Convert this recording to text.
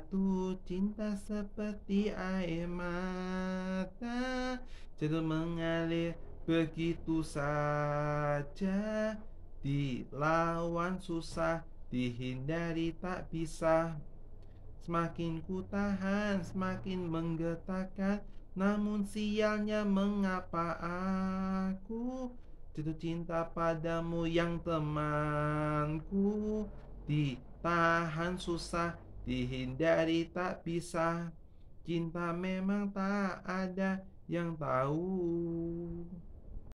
Jatuh cinta seperti air mata Jatuh mengalir begitu saja Dilawan susah Dihindari tak bisa Semakin ku tahan Semakin menggetarkan Namun sialnya mengapa aku Jatuh cinta padamu yang temanku Ditahan susah dihindari tak bisa cinta memang tak ada yang tahu